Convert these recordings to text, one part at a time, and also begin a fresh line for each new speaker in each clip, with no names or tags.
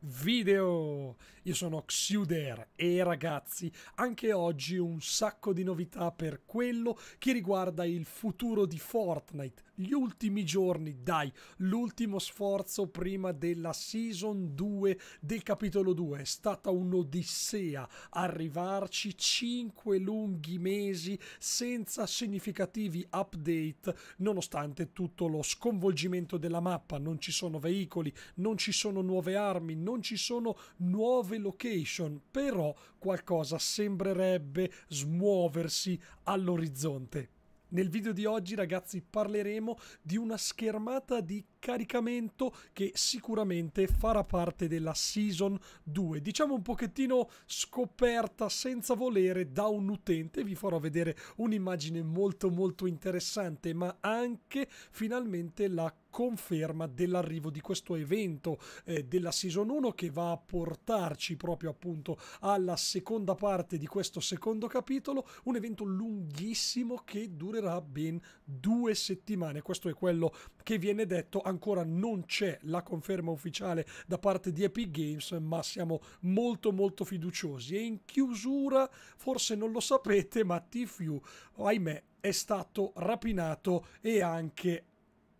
video. Io sono Xuder e ragazzi, anche oggi un sacco di novità per quello che riguarda il futuro di Fortnite, gli ultimi giorni, dai, l'ultimo sforzo prima della season 2 del capitolo 2. È stata un'odissea arrivarci 5 lunghi mesi senza significativi update, nonostante tutto lo sconvolgimento della mappa, non ci sono veicoli, non ci sono nuove armi, non ci sono nuove location, però qualcosa sembrerebbe smuoversi all'orizzonte. Nel video di oggi ragazzi parleremo di una schermata di caricamento che sicuramente farà parte della Season 2. Diciamo un pochettino scoperta senza volere da un utente, vi farò vedere un'immagine molto molto interessante, ma anche finalmente la conferma dell'arrivo di questo evento eh, della Season 1 che va a portarci proprio appunto alla seconda parte di questo secondo capitolo, un evento lunghissimo che durerà ben due settimane. Questo è quello che viene detto ancora non c'è la conferma ufficiale da parte di Epic Games, ma siamo molto molto fiduciosi. E in chiusura, forse non lo sapete, ma Tfue, ahimè, è stato rapinato e anche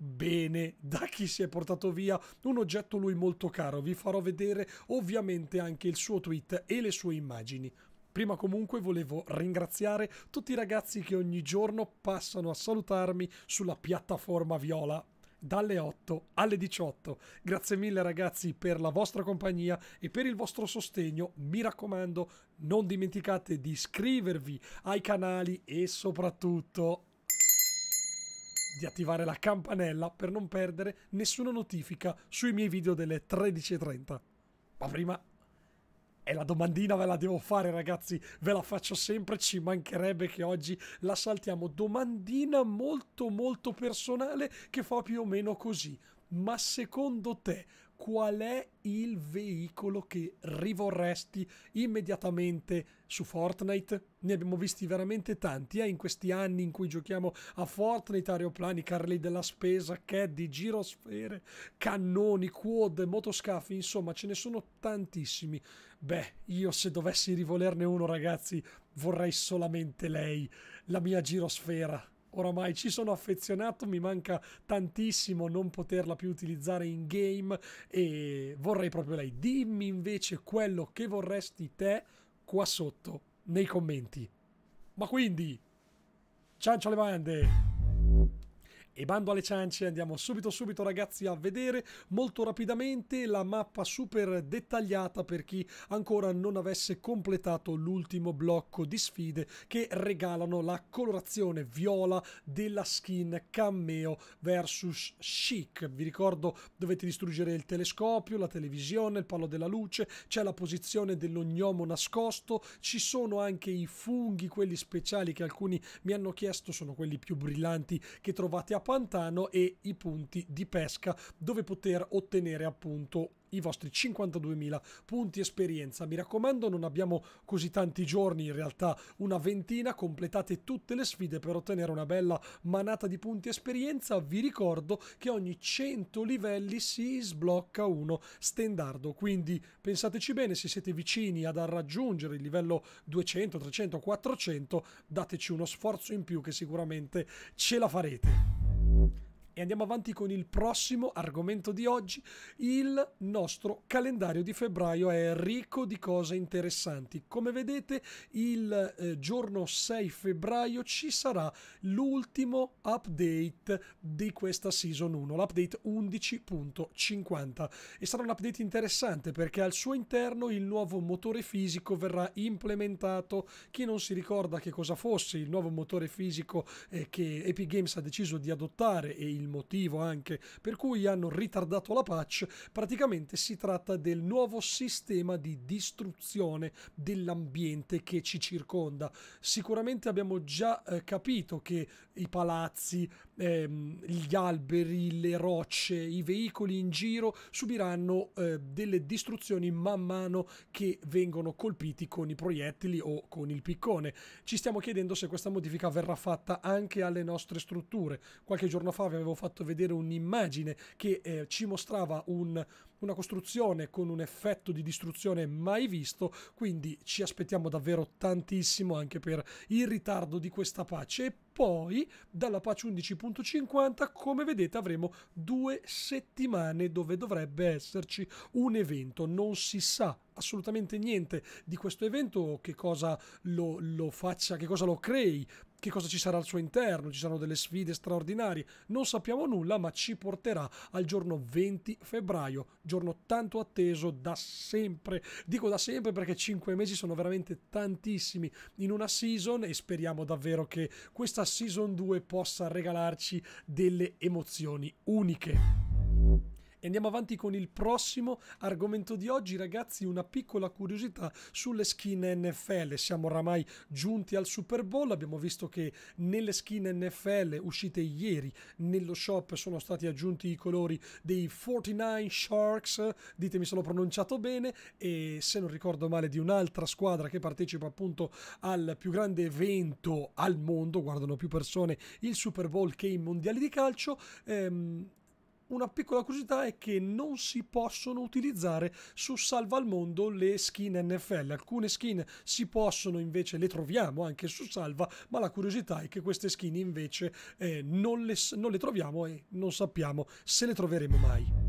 bene da chi si è portato via un oggetto lui molto caro. Vi farò vedere ovviamente anche il suo tweet e le sue immagini. Prima comunque volevo ringraziare tutti i ragazzi che ogni giorno passano a salutarmi sulla piattaforma Viola dalle 8 alle 18. Grazie mille ragazzi per la vostra compagnia e per il vostro sostegno. Mi raccomando, non dimenticate di iscrivervi ai canali e soprattutto di attivare la campanella per non perdere nessuna notifica sui miei video delle 13.30. Ma prima e la domandina ve la devo fare, ragazzi. Ve la faccio sempre. Ci mancherebbe che oggi la saltiamo. Domandina molto, molto personale che fa più o meno così. Ma secondo te qual è il veicolo che rivorresti immediatamente su Fortnite? Ne abbiamo visti veramente tanti eh, in questi anni in cui giochiamo a Fortnite, aeroplani, carri della spesa, caddy, girosfere, cannoni, quad, motoscafi, insomma ce ne sono tantissimi. Beh, io se dovessi rivolerne uno ragazzi vorrei solamente lei, la mia girosfera oramai ci sono affezionato, mi manca tantissimo non poterla più utilizzare in game e vorrei proprio lei. Dimmi invece quello che vorresti te qua sotto nei commenti. Ma quindi, ciancio le bande! E bando alle ciance, andiamo subito subito ragazzi a vedere molto rapidamente la mappa super dettagliata per chi ancora non avesse completato l'ultimo blocco di sfide che regalano la colorazione viola della skin Cameo versus Chic. Vi ricordo dovete distruggere il telescopio, la televisione, il palo della luce, c'è la posizione dell'ognomo nascosto, ci sono anche i funghi, quelli speciali che alcuni mi hanno chiesto, sono quelli più brillanti che trovate a Pantano e i punti di pesca dove poter ottenere appunto i vostri 52.000 punti esperienza. Mi raccomando, non abbiamo così tanti giorni, in realtà una ventina, completate tutte le sfide per ottenere una bella manata di punti esperienza. Vi ricordo che ogni 100 livelli si sblocca uno stendardo quindi pensateci bene, se siete vicini ad raggiungere il livello 200, 300, 400, dateci uno sforzo in più che sicuramente ce la farete e andiamo avanti con il prossimo argomento di oggi. Il nostro calendario di febbraio è ricco di cose interessanti. Come vedete, il eh, giorno 6 febbraio ci sarà l'ultimo update di questa season 1, l'update 11.50 e sarà un update interessante perché al suo interno il nuovo motore fisico verrà implementato. Chi non si ricorda che cosa fosse il nuovo motore fisico eh, che Epic Games ha deciso di adottare e il motivo anche per cui hanno ritardato la patch, praticamente si tratta del nuovo sistema di distruzione dell'ambiente che ci circonda. Sicuramente abbiamo già eh, capito che i palazzi, ehm, gli alberi, le rocce, i veicoli in giro subiranno eh, delle distruzioni man mano che vengono colpiti con i proiettili o con il piccone. Ci stiamo chiedendo se questa modifica verrà fatta anche alle nostre strutture. Qualche giorno fa vi avevo fatto vedere un'immagine che eh, ci mostrava un una costruzione con un effetto di distruzione mai visto, quindi ci aspettiamo davvero tantissimo anche per il ritardo di questa pace. E poi dalla patch 11.50 come vedete avremo due settimane dove dovrebbe esserci un evento non si sa assolutamente niente di questo evento o che cosa lo, lo faccia che cosa lo crei che cosa ci sarà al suo interno, ci saranno delle sfide straordinarie, non sappiamo nulla, ma ci porterà al giorno 20 febbraio, giorno tanto atteso da sempre. Dico da sempre perché 5 mesi sono veramente tantissimi in una season e speriamo davvero che questa season 2 possa regalarci delle emozioni uniche. E andiamo avanti con il prossimo argomento di oggi, ragazzi. Una piccola curiosità sulle skin NFL. Siamo oramai giunti al Super Bowl. Abbiamo visto che nelle skin NFL uscite ieri nello shop sono stati aggiunti i colori dei 49 Sharks. Ditemi se l'ho pronunciato bene. E se non ricordo male, di un'altra squadra che partecipa appunto al più grande evento al mondo. Guardano più persone il Super Bowl che i mondiali di calcio. Ehm, una piccola curiosità è che non si possono utilizzare su Salva al Mondo le skin NFL. Alcune skin si possono invece, le troviamo anche su Salva, ma la curiosità è che queste skin invece eh, non, le, non le troviamo e non sappiamo se le troveremo mai.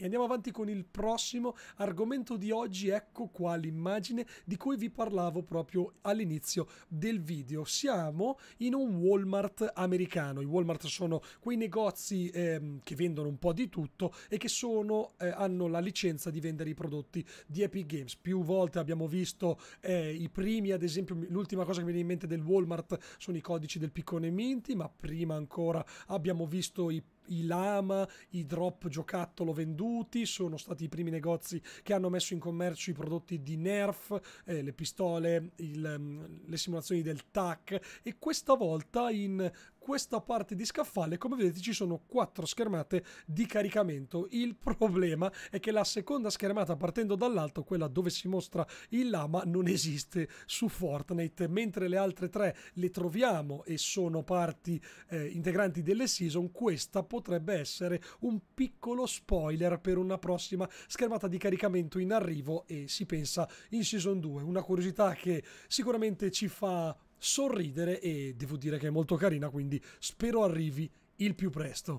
E andiamo avanti con il prossimo argomento di oggi, ecco qua l'immagine di cui vi parlavo proprio all'inizio del video. Siamo in un Walmart americano, i Walmart sono quei negozi eh, che vendono un po' di tutto e che sono, eh, hanno la licenza di vendere i prodotti di Epic Games. Più volte abbiamo visto eh, i primi, ad esempio l'ultima cosa che mi viene in mente del Walmart sono i codici del piccone Minty, ma prima ancora abbiamo visto i i lama, i drop giocattolo venduti, sono stati i primi negozi che hanno messo in commercio i prodotti di Nerf, eh, le pistole, il, mm, le simulazioni del TAC e questa volta in questa parte di scaffale come vedete ci sono quattro schermate di caricamento il problema è che la seconda schermata partendo dall'alto quella dove si mostra il lama non esiste su Fortnite mentre le altre tre le troviamo e sono parti eh, integranti delle season questa potrebbe essere un piccolo spoiler per una prossima schermata di caricamento in arrivo e si pensa in season 2 una curiosità che sicuramente ci fa sorridere e devo dire che è molto carina, quindi spero arrivi il più presto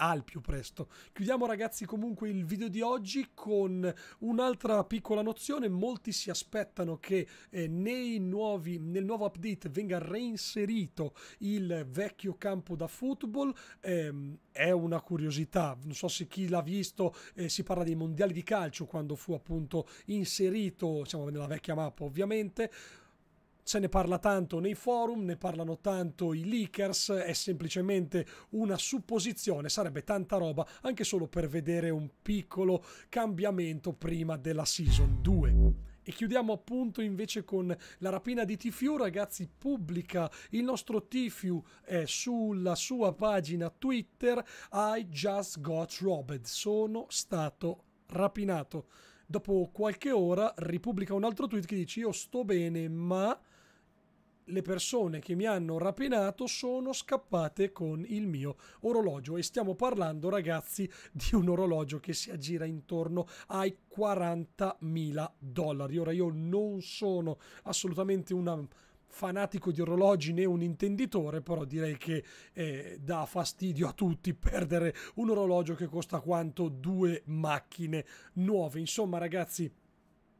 al più presto. Chiudiamo ragazzi comunque il video di oggi con un'altra piccola nozione, molti si aspettano che eh, nei nuovi, nel nuovo update venga reinserito il vecchio campo da football, ehm, è una curiosità, non so se chi l'ha visto, eh, si parla dei mondiali di calcio quando fu appunto inserito, diciamo nella vecchia mappa ovviamente, se ne parla tanto nei forum, ne parlano tanto i leakers, è semplicemente una supposizione, sarebbe tanta roba anche solo per vedere un piccolo cambiamento prima della season 2. E chiudiamo appunto invece con la rapina di Tifiu, ragazzi, pubblica il nostro Tifiu eh, sulla sua pagina Twitter I just got robbed, sono stato rapinato. Dopo qualche ora ripubblica un altro tweet che dice io sto bene ma le persone che mi hanno rapinato sono scappate con il mio orologio e stiamo parlando ragazzi di un orologio che si aggira intorno ai 40.000 dollari ora io non sono assolutamente un fanatico di orologi né un intenditore però direi che eh, dà fastidio a tutti perdere un orologio che costa quanto due macchine nuove insomma ragazzi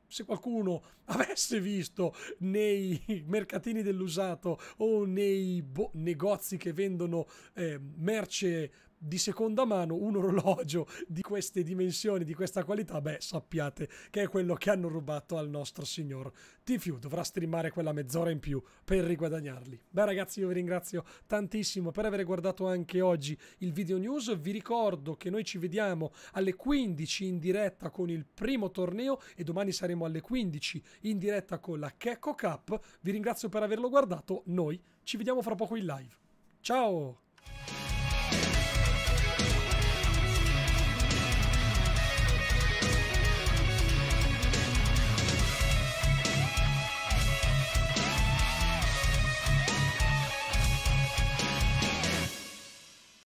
se qualcuno avesse visto nei mercatini dell'usato o nei negozi che vendono eh, merce di seconda mano un orologio di queste dimensioni, di questa qualità, beh, sappiate che è quello che hanno rubato al nostro signor Tfue. Dovrà streamare quella mezz'ora in più per riguadagnarli. Beh, ragazzi, io vi ringrazio tantissimo per aver guardato anche oggi il video news. Vi ricordo che noi ci vediamo alle 15 in diretta con il primo torneo e domani saremo alle 15 in diretta con la Kecco Cup. Vi ringrazio per averlo guardato. Noi ci vediamo fra poco in live. Ciao!